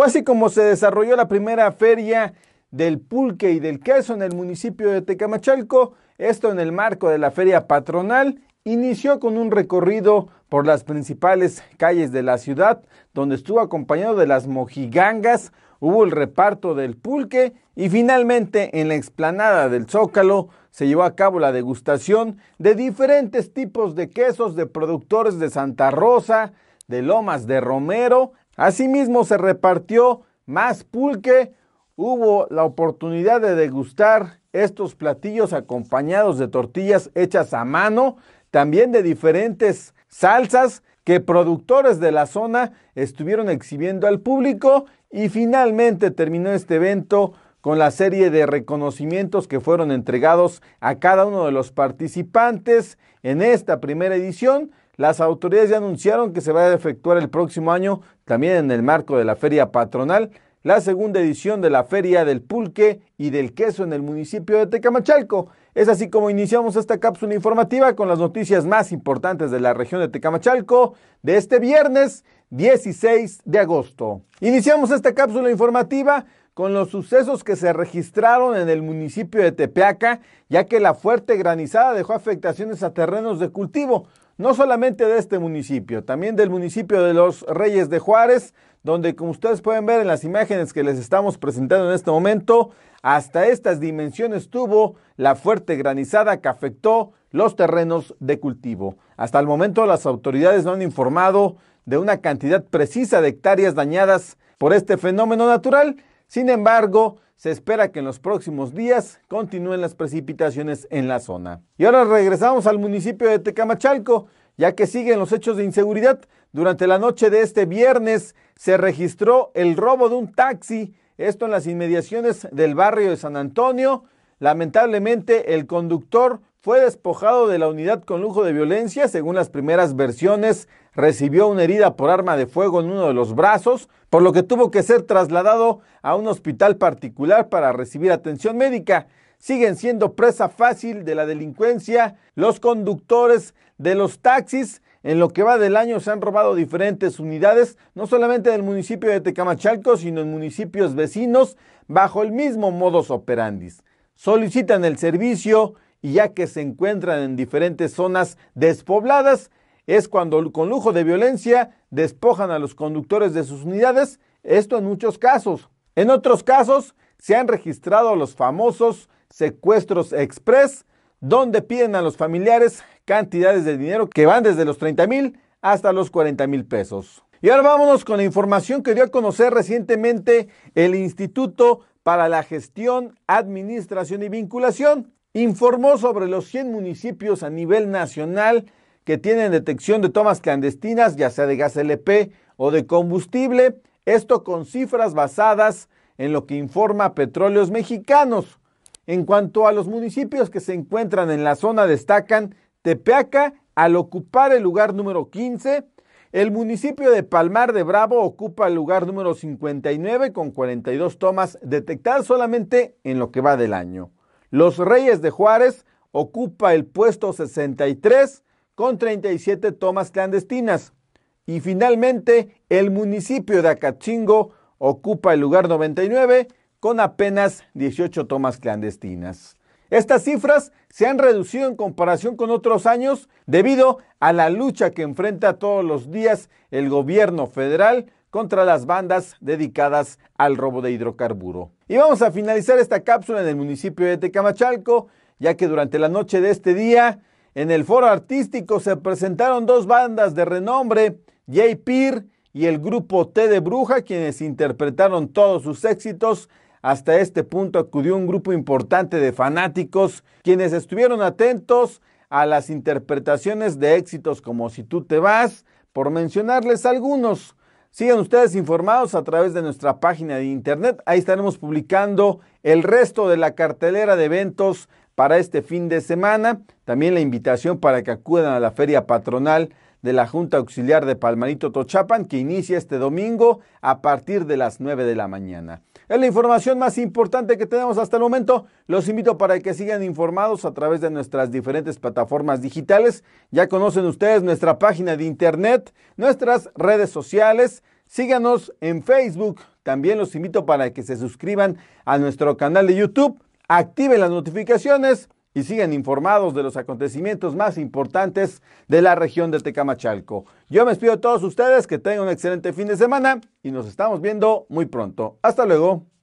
Fue así como se desarrolló la primera feria del pulque y del queso en el municipio de Tecamachalco, esto en el marco de la feria patronal, inició con un recorrido por las principales calles de la ciudad, donde estuvo acompañado de las mojigangas, hubo el reparto del pulque y finalmente en la explanada del Zócalo se llevó a cabo la degustación de diferentes tipos de quesos de productores de Santa Rosa, de Lomas de Romero Asimismo se repartió más pulque, hubo la oportunidad de degustar estos platillos acompañados de tortillas hechas a mano, también de diferentes salsas que productores de la zona estuvieron exhibiendo al público y finalmente terminó este evento con la serie de reconocimientos que fueron entregados a cada uno de los participantes en esta primera edición las autoridades ya anunciaron que se va a efectuar el próximo año, también en el marco de la feria patronal, la segunda edición de la Feria del Pulque y del Queso en el municipio de Tecamachalco. Es así como iniciamos esta cápsula informativa con las noticias más importantes de la región de Tecamachalco de este viernes 16 de agosto. Iniciamos esta cápsula informativa con los sucesos que se registraron en el municipio de Tepeaca, ya que la fuerte granizada dejó afectaciones a terrenos de cultivo no solamente de este municipio, también del municipio de los Reyes de Juárez, donde como ustedes pueden ver en las imágenes que les estamos presentando en este momento, hasta estas dimensiones tuvo la fuerte granizada que afectó los terrenos de cultivo. Hasta el momento las autoridades no han informado de una cantidad precisa de hectáreas dañadas por este fenómeno natural, sin embargo, se espera que en los próximos días continúen las precipitaciones en la zona. Y ahora regresamos al municipio de Tecamachalco, ya que siguen los hechos de inseguridad. Durante la noche de este viernes se registró el robo de un taxi, esto en las inmediaciones del barrio de San Antonio. Lamentablemente el conductor fue despojado de la unidad con lujo de violencia. Según las primeras versiones, recibió una herida por arma de fuego en uno de los brazos, por lo que tuvo que ser trasladado a un hospital particular para recibir atención médica. Siguen siendo presa fácil de la delincuencia los conductores de los taxis. En lo que va del año se han robado diferentes unidades, no solamente del municipio de Tecamachalco, sino en municipios vecinos, bajo el mismo modus operandis. Solicitan el servicio y ya que se encuentran en diferentes zonas despobladas, es cuando con lujo de violencia despojan a los conductores de sus unidades, esto en muchos casos. En otros casos, se han registrado los famosos secuestros express, donde piden a los familiares cantidades de dinero que van desde los 30 mil hasta los 40 mil pesos. Y ahora vámonos con la información que dio a conocer recientemente el Instituto para la Gestión, Administración y Vinculación, informó sobre los 100 municipios a nivel nacional que tienen detección de tomas clandestinas, ya sea de gas LP o de combustible, esto con cifras basadas en lo que informa Petróleos Mexicanos. En cuanto a los municipios que se encuentran en la zona, destacan Tepeaca al ocupar el lugar número 15, el municipio de Palmar de Bravo ocupa el lugar número 59 con 42 tomas detectadas solamente en lo que va del año. Los Reyes de Juárez ocupa el puesto 63 con 37 tomas clandestinas. Y finalmente, el municipio de Acachingo ocupa el lugar 99 con apenas 18 tomas clandestinas. Estas cifras se han reducido en comparación con otros años debido a la lucha que enfrenta todos los días el gobierno federal contra las bandas dedicadas al robo de hidrocarburo. Y vamos a finalizar esta cápsula en el municipio de Tecamachalco, ya que durante la noche de este día, en el foro artístico se presentaron dos bandas de renombre, JPR y el grupo T de Bruja, quienes interpretaron todos sus éxitos. Hasta este punto acudió un grupo importante de fanáticos, quienes estuvieron atentos a las interpretaciones de éxitos como Si tú te vas, por mencionarles algunos. Sigan ustedes informados a través de nuestra página de internet. Ahí estaremos publicando el resto de la cartelera de eventos para este fin de semana. También la invitación para que acudan a la feria patronal de la Junta Auxiliar de Palmarito Tochapan que inicia este domingo a partir de las 9 de la mañana. Es la información más importante que tenemos hasta el momento. Los invito para que sigan informados a través de nuestras diferentes plataformas digitales. Ya conocen ustedes nuestra página de internet, nuestras redes sociales. Síganos en Facebook. También los invito para que se suscriban a nuestro canal de YouTube. Activen las notificaciones y sigan informados de los acontecimientos más importantes de la región de Tecamachalco. Yo me despido de todos ustedes, que tengan un excelente fin de semana y nos estamos viendo muy pronto. Hasta luego.